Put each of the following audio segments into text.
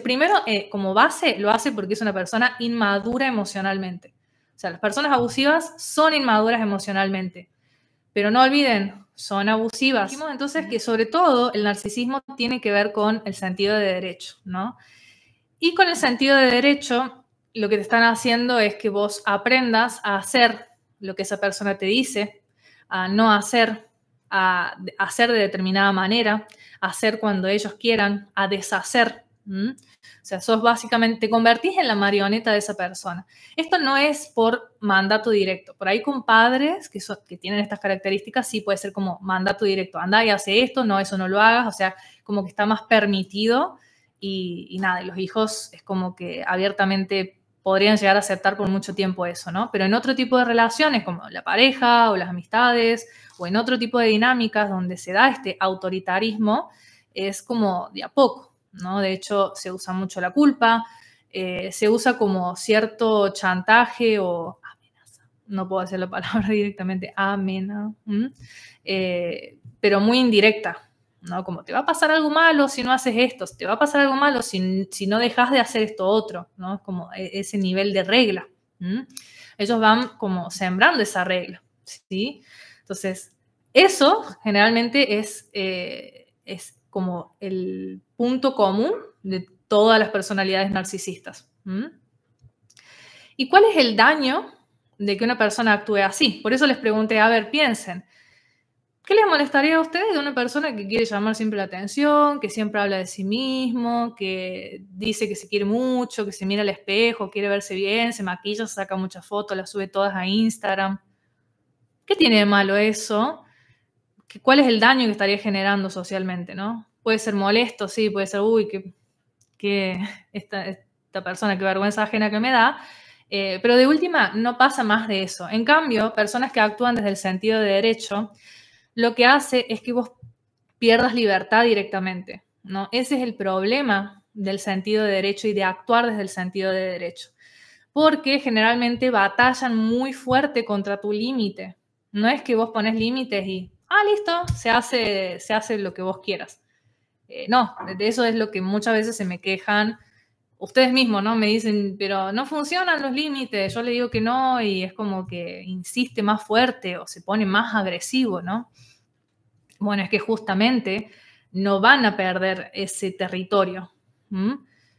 primero, eh, como base, lo hace porque es una persona inmadura emocionalmente. O sea, las personas abusivas son inmaduras emocionalmente. Pero no olviden, son abusivas. Dijimos entonces que sobre todo el narcisismo tiene que ver con el sentido de derecho, ¿no? Y con el sentido de derecho, lo que te están haciendo es que vos aprendas a hacer lo que esa persona te dice, a no hacer, a hacer de determinada manera, a hacer cuando ellos quieran, a deshacer o sea, sos básicamente, te convertís en la marioneta de esa persona. Esto no es por mandato directo. Por ahí con padres que tienen estas características, sí puede ser como mandato directo. Anda y hace esto, no, eso no lo hagas. O sea, como que está más permitido. Y, y nada, y los hijos es como que abiertamente podrían llegar a aceptar por mucho tiempo eso, ¿no? Pero en otro tipo de relaciones, como la pareja o las amistades, o en otro tipo de dinámicas donde se da este autoritarismo, es como de a poco ¿no? De hecho, se usa mucho la culpa, eh, se usa como cierto chantaje o amenaza, no puedo hacer la palabra directamente, amenaza, eh, pero muy indirecta, ¿no? Como te va a pasar algo malo si no haces esto, te va a pasar algo malo si, no dejas de hacer esto otro, ¿no? Como e, ese nivel de regla. Ellos van como sembrando esa regla, ¿sí? Entonces, eso generalmente es, eh, es como el punto común de todas las personalidades narcisistas. ¿Y cuál es el daño de que una persona actúe así? Por eso les pregunté, a ver, piensen, ¿qué les molestaría a ustedes de una persona que quiere llamar siempre la atención, que siempre habla de sí mismo, que dice que se quiere mucho, que se mira al espejo, quiere verse bien, se maquilla, saca muchas fotos, las sube todas a Instagram? ¿Qué tiene de malo eso? cuál es el daño que estaría generando socialmente, ¿no? Puede ser molesto, sí, puede ser, uy, que, esta, persona, qué vergüenza ajena que me da, eh, pero de última, no pasa más de eso. En cambio, personas que actúan desde el sentido de derecho, lo que hace es que vos pierdas libertad directamente. ¿no? Ese es el problema del sentido de derecho y de actuar desde el sentido de derecho. Porque generalmente batallan muy fuerte contra tu límite. No es que vos pones límites y ah, listo, se hace, se hace lo que vos quieras. Eh, no, de eso es lo que muchas veces se me quejan. Ustedes mismos, ¿no? Me dicen, pero no funcionan los límites. Yo le digo que no y es como que insiste más fuerte o se pone más agresivo, ¿no? Bueno, es que justamente no van a perder ese territorio.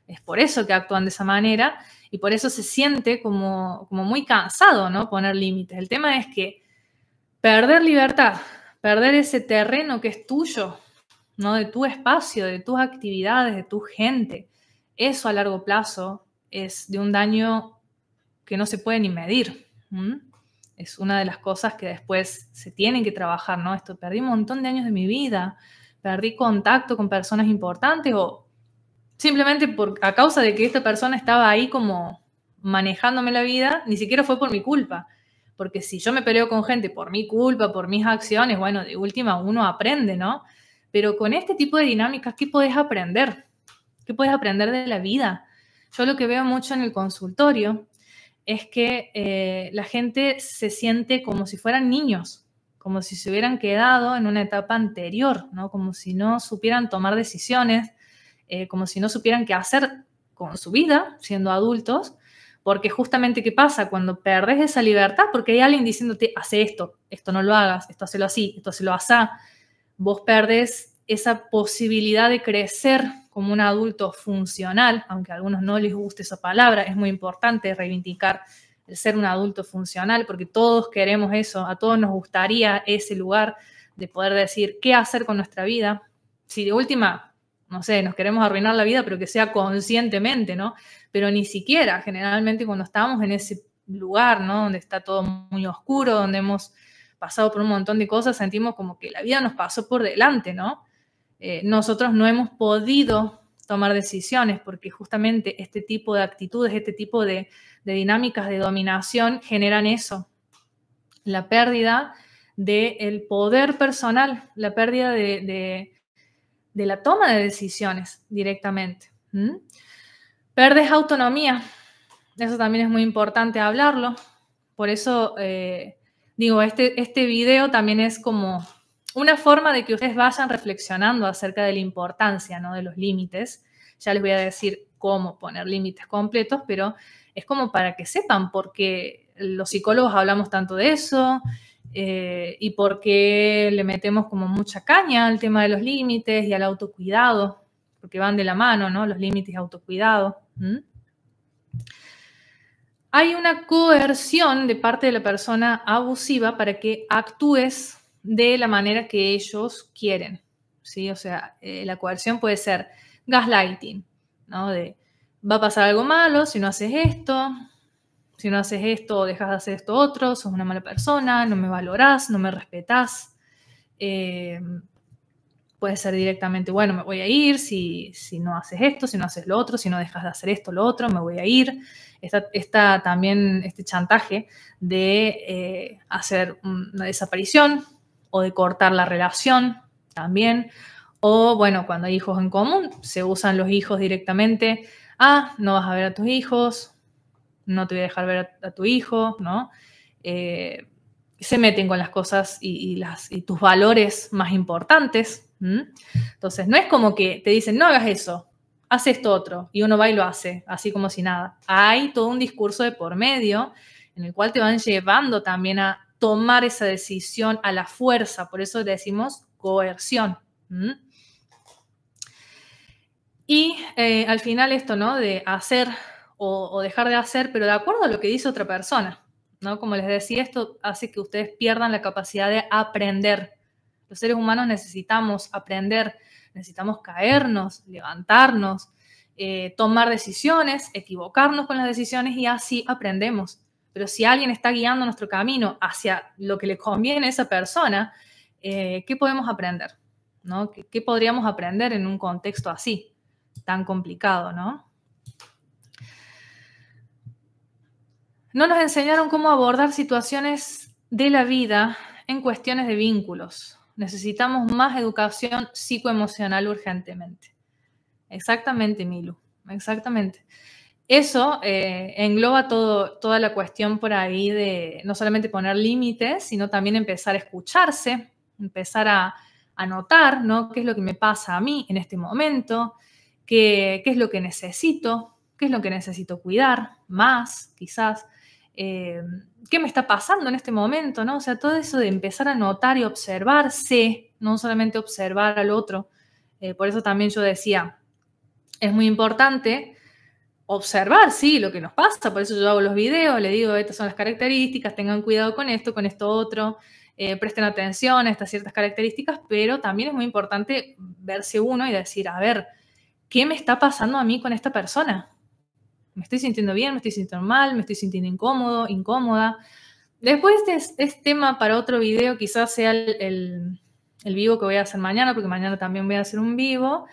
Es por eso que actúan de esa manera y por eso se siente como, como muy cansado, ¿no? Poner límites. El tema es que perder libertad perder ese terreno que es tuyo, ¿no? De tu espacio, de tus actividades, de tu gente. Eso a largo plazo es de un daño que no se puede ni medir. Es una de las cosas que después se tienen que trabajar, ¿no? Esto, perdí un montón de años de mi vida, perdí contacto con personas importantes o simplemente por, a causa de que esta persona estaba ahí como manejándome la vida, ni siquiera fue por mi culpa. Porque si yo me peleo con gente por mi culpa, por mis acciones, bueno, de última uno aprende, ¿no? Pero con este tipo de dinámicas, ¿qué puedes aprender? ¿Qué puedes aprender de la vida? Yo lo que veo mucho en el consultorio es que eh, la gente se siente como si fueran niños, como si se hubieran quedado en una etapa anterior, ¿no? Como si no supieran tomar decisiones, eh, como si no supieran qué hacer con su vida siendo adultos porque justamente, ¿qué pasa? Cuando perdes esa libertad, porque hay alguien diciéndote, hace esto, esto no lo hagas, esto hazlo así, esto lo asá, vos perdés esa posibilidad de crecer como un adulto funcional, aunque a algunos no les guste esa palabra, es muy importante reivindicar el ser un adulto funcional, porque todos queremos eso, a todos nos gustaría ese lugar de poder decir qué hacer con nuestra vida. Si de última no sé, nos queremos arruinar la vida, pero que sea conscientemente, ¿no? Pero ni siquiera, generalmente cuando estamos en ese lugar, ¿no? Donde está todo muy oscuro, donde hemos pasado por un montón de cosas, sentimos como que la vida nos pasó por delante, ¿no? Eh, nosotros no hemos podido tomar decisiones porque justamente este tipo de actitudes, este tipo de, dinámicas de dominación generan eso, la pérdida del poder personal, la pérdida de de la toma de decisiones directamente. Perdes autonomía. Eso también es muy importante hablarlo. Por eso eh, digo, este, este video también es como una forma de que ustedes vayan reflexionando acerca de la importancia ¿no? de los límites. Ya les voy a decir cómo poner límites completos, pero es como para que sepan porque los psicólogos hablamos tanto de eso, eh, y por qué le metemos como mucha caña al tema de los límites y al autocuidado, porque van de la mano, ¿no? Los límites y autocuidado. Hay una coerción de parte de la persona abusiva para que actúes de la manera que ellos quieren, ¿sí? O sea, eh, la coerción puede ser gaslighting, ¿no? De va a pasar algo malo si no haces esto, si no haces esto o dejas de hacer esto otro, sos una mala persona, no me valorás, no me respetás. Eh, puede ser directamente, bueno, me voy a ir si, no haces esto, si no haces lo otro, si no dejas de hacer esto, lo otro, me voy a ir. Está, también este chantaje de eh, hacer una desaparición o de cortar la relación también. O bueno, cuando hay hijos en común, se usan los hijos directamente. Ah, no vas a ver a tus hijos, no te voy a dejar ver a, tu hijo, ¿no? Eh, se meten con las cosas y, las, y tus valores más importantes. Entonces, no es como que te dicen, no hagas eso, haz esto otro, y uno va y lo hace, así como si nada. Hay todo un discurso de por medio en el cual te van llevando también a tomar esa decisión a la fuerza, por eso decimos coerción. Y eh, al final esto, ¿no? De hacer o, dejar de hacer, pero de acuerdo a lo que dice otra persona. ¿no? Como les decía, esto hace que ustedes pierdan la capacidad de aprender. Los seres humanos necesitamos aprender, necesitamos caernos, levantarnos, eh, tomar decisiones, equivocarnos con las decisiones y así aprendemos. Pero si alguien está guiando nuestro camino hacia lo que le conviene a esa persona, eh, ¿qué podemos aprender? ¿No? ¿Qué podríamos aprender en un contexto así, tan complicado, no? No nos enseñaron cómo abordar situaciones de la vida en cuestiones de vínculos. Necesitamos más educación psicoemocional urgentemente. Exactamente, Milu, exactamente. Eso eh, engloba todo, toda la cuestión por ahí de no solamente poner límites, sino también empezar a escucharse, empezar a, notar, ¿no? ¿Qué es lo que me pasa a mí en este momento? qué es lo que necesito? ¿Qué es lo que necesito cuidar más, quizás? Eh, qué me está pasando en este momento, ¿no? O sea, todo eso de empezar a notar y observarse, no solamente observar al otro. Eh, por eso también yo decía, es muy importante observar, sí, lo que nos pasa. Por eso yo hago los videos, le digo, estas son las características, tengan cuidado con esto, con esto otro, eh, presten atención a estas ciertas características, pero también es muy importante verse uno y decir, a ver, ¿qué me está pasando a mí con esta persona? me estoy sintiendo bien, me estoy sintiendo mal, me estoy sintiendo incómodo, incómoda. Después es, es este tema para otro video, quizás sea el, el, vivo que voy a hacer mañana, porque mañana también voy a hacer un vivo,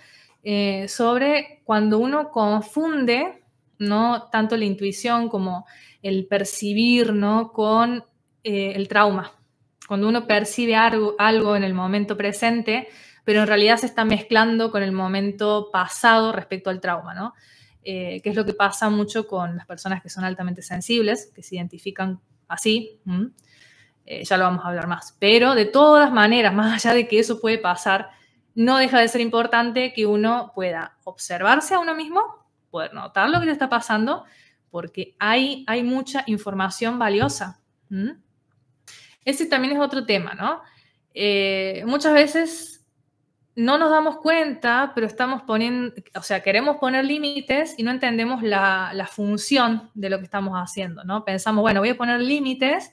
eh, sobre cuando uno confunde, ¿no? Tanto la intuición como el percibir, ¿no? Con eh, el trauma. Cuando uno percibe algo, algo en el momento presente, pero en realidad se está mezclando con el momento pasado respecto al trauma, ¿no? Eh, que es lo que pasa mucho con las personas que son altamente sensibles, que se identifican así. Eh, ya lo vamos a hablar más. Pero de todas maneras, más allá de que eso puede pasar, no deja de ser importante que uno pueda observarse a uno mismo, poder notar lo que le está pasando, porque hay, hay mucha información valiosa. Ese también es otro tema, ¿no? Eh, muchas veces no nos damos cuenta, pero estamos poniendo, o sea, queremos poner límites y no entendemos la, función de lo que estamos haciendo, ¿no? Pensamos, bueno, voy a poner límites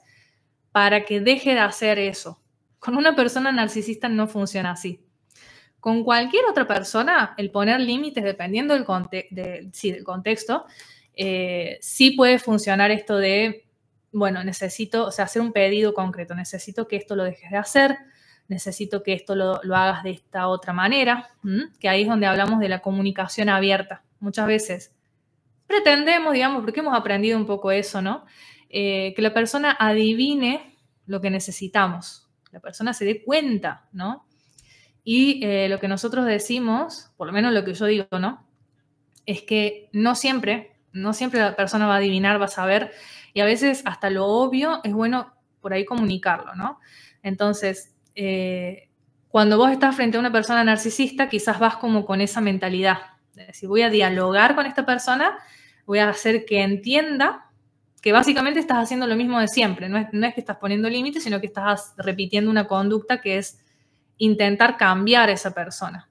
para que deje de hacer eso. Con una persona narcisista no funciona así. Con cualquier otra persona, el poner límites, dependiendo del, contexto, eh, sí puede funcionar esto de, bueno, necesito, o sea, hacer un pedido concreto, necesito que esto lo dejes de hacer, necesito que esto lo, hagas de esta otra manera, que ahí es donde hablamos de la comunicación abierta. Muchas veces pretendemos, digamos, porque hemos aprendido un poco eso, ¿no? Eh, que la persona adivine lo que necesitamos, la persona se dé cuenta, ¿no? Y eh, lo que nosotros decimos, por lo menos lo que yo digo, ¿no? Es que no siempre, no siempre la persona va a adivinar, va a saber, y a veces hasta lo obvio es bueno por ahí comunicarlo, ¿no? Entonces, eh, cuando vos estás frente a una persona narcisista, quizás vas como con esa mentalidad. Es decir, voy a dialogar con esta persona, voy a hacer que entienda que básicamente estás haciendo lo mismo de siempre. No es, que estás poniendo límites, sino que estás repitiendo una conducta que es intentar cambiar a esa persona.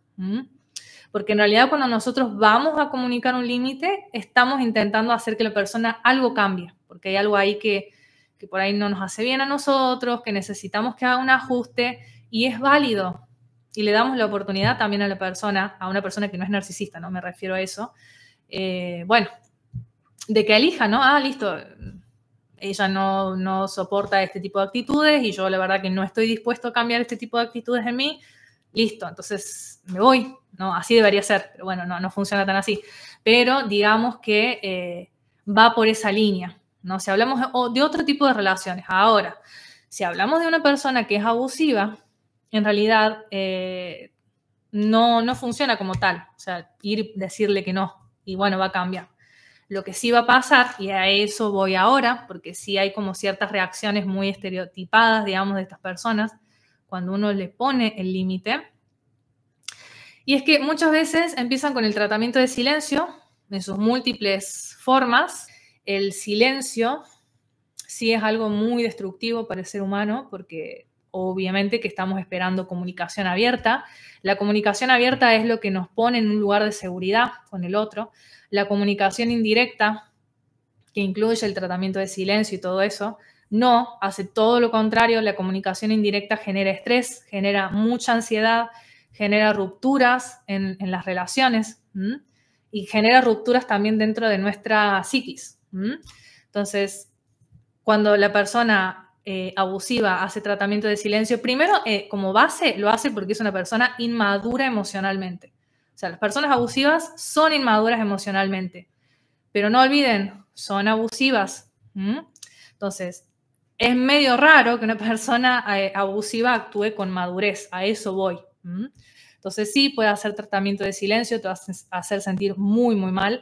Porque en realidad cuando nosotros vamos a comunicar un límite, estamos intentando hacer que la persona algo cambie, porque hay algo ahí que que por ahí no nos hace bien a nosotros, que necesitamos que haga un ajuste y es válido. Y le damos la oportunidad también a la persona, a una persona que no es narcisista, ¿no? Me refiero a eso. Eh, bueno, de que elija, ¿no? Ah, listo, ella no, no soporta este tipo de actitudes y yo la verdad que no estoy dispuesto a cambiar este tipo de actitudes en mí, listo, entonces me voy, ¿no? Así debería ser, pero bueno, no, funciona tan así. Pero digamos que eh, va por esa línea, ¿no? Si hablamos de otro tipo de relaciones. Ahora, si hablamos de una persona que es abusiva, en realidad eh, no, no funciona como tal. O sea, ir decirle que no y bueno, va a cambiar. Lo que sí va a pasar, y a eso voy ahora, porque sí hay como ciertas reacciones muy estereotipadas, digamos, de estas personas, cuando uno le pone el límite. Y es que muchas veces empiezan con el tratamiento de silencio en sus múltiples formas el silencio sí es algo muy destructivo para el ser humano porque obviamente que estamos esperando comunicación abierta. La comunicación abierta es lo que nos pone en un lugar de seguridad con el otro. La comunicación indirecta, que incluye el tratamiento de silencio y todo eso, no, hace todo lo contrario. La comunicación indirecta genera estrés, genera mucha ansiedad, genera rupturas en, las relaciones y genera rupturas también dentro de nuestra psiquis. ¿Mm? Entonces, cuando la persona eh, abusiva hace tratamiento de silencio, primero eh, como base lo hace porque es una persona inmadura emocionalmente. O sea, las personas abusivas son inmaduras emocionalmente, pero no olviden, son abusivas. ¿Mm? Entonces, es medio raro que una persona eh, abusiva actúe con madurez, a eso voy. ¿Mm? Entonces sí, puede hacer tratamiento de silencio, te va a hacer sentir muy, muy mal,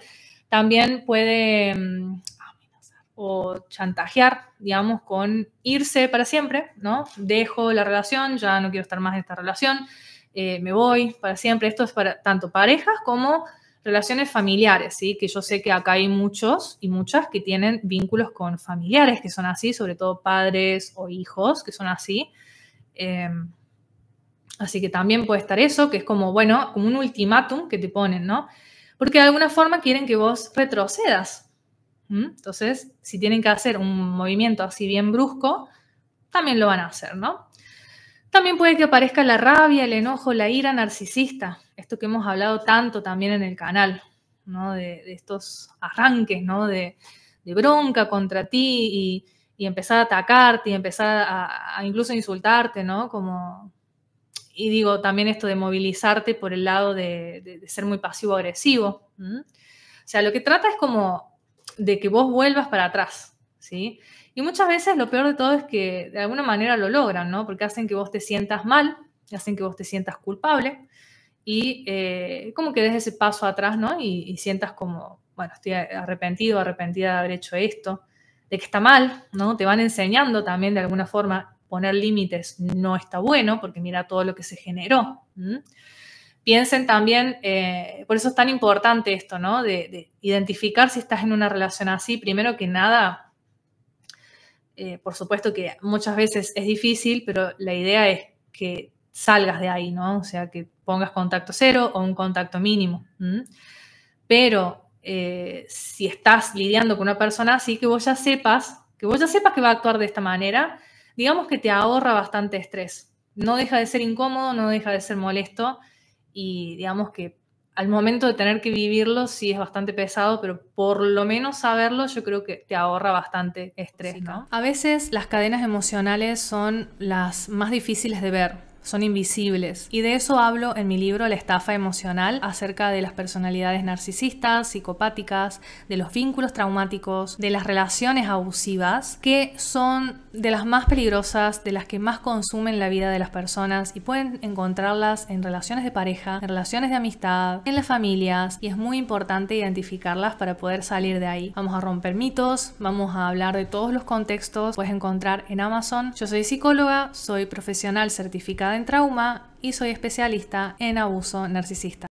también puede amenazar mm, o chantajear, digamos, con irse para siempre, ¿no? Dejo la relación, ya no quiero estar más en esta relación, eh, me voy para siempre. Esto es para tanto parejas como relaciones familiares, ¿sí? Que yo sé que acá hay muchos y muchas que tienen vínculos con familiares que son así, sobre todo padres o hijos que son así. Em, así que también puede estar eso, que es como, bueno, como un ultimátum que te ponen, ¿no? porque de alguna forma quieren que vos retrocedas. ¿Mm? Entonces, si tienen que hacer un movimiento así bien brusco, también lo van a hacer, ¿no? También puede que aparezca la rabia, el enojo, la ira narcisista, esto que hemos hablado tanto también en el canal, ¿no? De, estos arranques, ¿no? De, bronca contra ti y, empezar a atacarte y empezar a, a incluso insultarte, ¿no? Como, y digo también esto de movilizarte por el lado de, ser muy pasivo-agresivo. O sea, lo que trata es como de que vos vuelvas para atrás, ¿sí? Y muchas veces lo peor de todo es que de alguna manera lo logran, ¿no? Porque hacen que vos te sientas mal, hacen que vos te sientas culpable y eh, como que des ese paso atrás, ¿no? Y, y, sientas como, bueno, estoy arrepentido, arrepentida de haber hecho esto, de que está mal, ¿no? Te van enseñando también de alguna forma poner límites no está bueno porque mira todo lo que se generó. Piensen también, eh, por eso es tan importante esto, ¿no? De, identificar si estás en una relación así. Primero que nada, eh, por supuesto que muchas veces es difícil, pero la idea es que salgas de ahí, ¿no? O sea, que pongas contacto cero o un contacto mínimo. Pero eh, si estás lidiando con una persona así, que vos ya sepas, que vos ya sepas que va a actuar de esta manera digamos que te ahorra bastante estrés. No deja de ser incómodo, no deja de ser molesto y digamos que al momento de tener que vivirlo sí es bastante pesado, pero por lo menos saberlo yo creo que te ahorra bastante estrés, A veces las cadenas emocionales son las más difíciles de ver son invisibles. Y de eso hablo en mi libro La estafa emocional, acerca de las personalidades narcisistas, psicopáticas, de los vínculos traumáticos, de las relaciones abusivas, que son de las más peligrosas, de las que más consumen la vida de las personas y pueden encontrarlas en relaciones de pareja, en relaciones de amistad, en las familias y es muy importante identificarlas para poder salir de ahí. Vamos a romper mitos, vamos a hablar de todos los contextos, puedes encontrar en Amazon. Yo soy psicóloga, soy profesional certificada en trauma y soy especialista en abuso narcisista.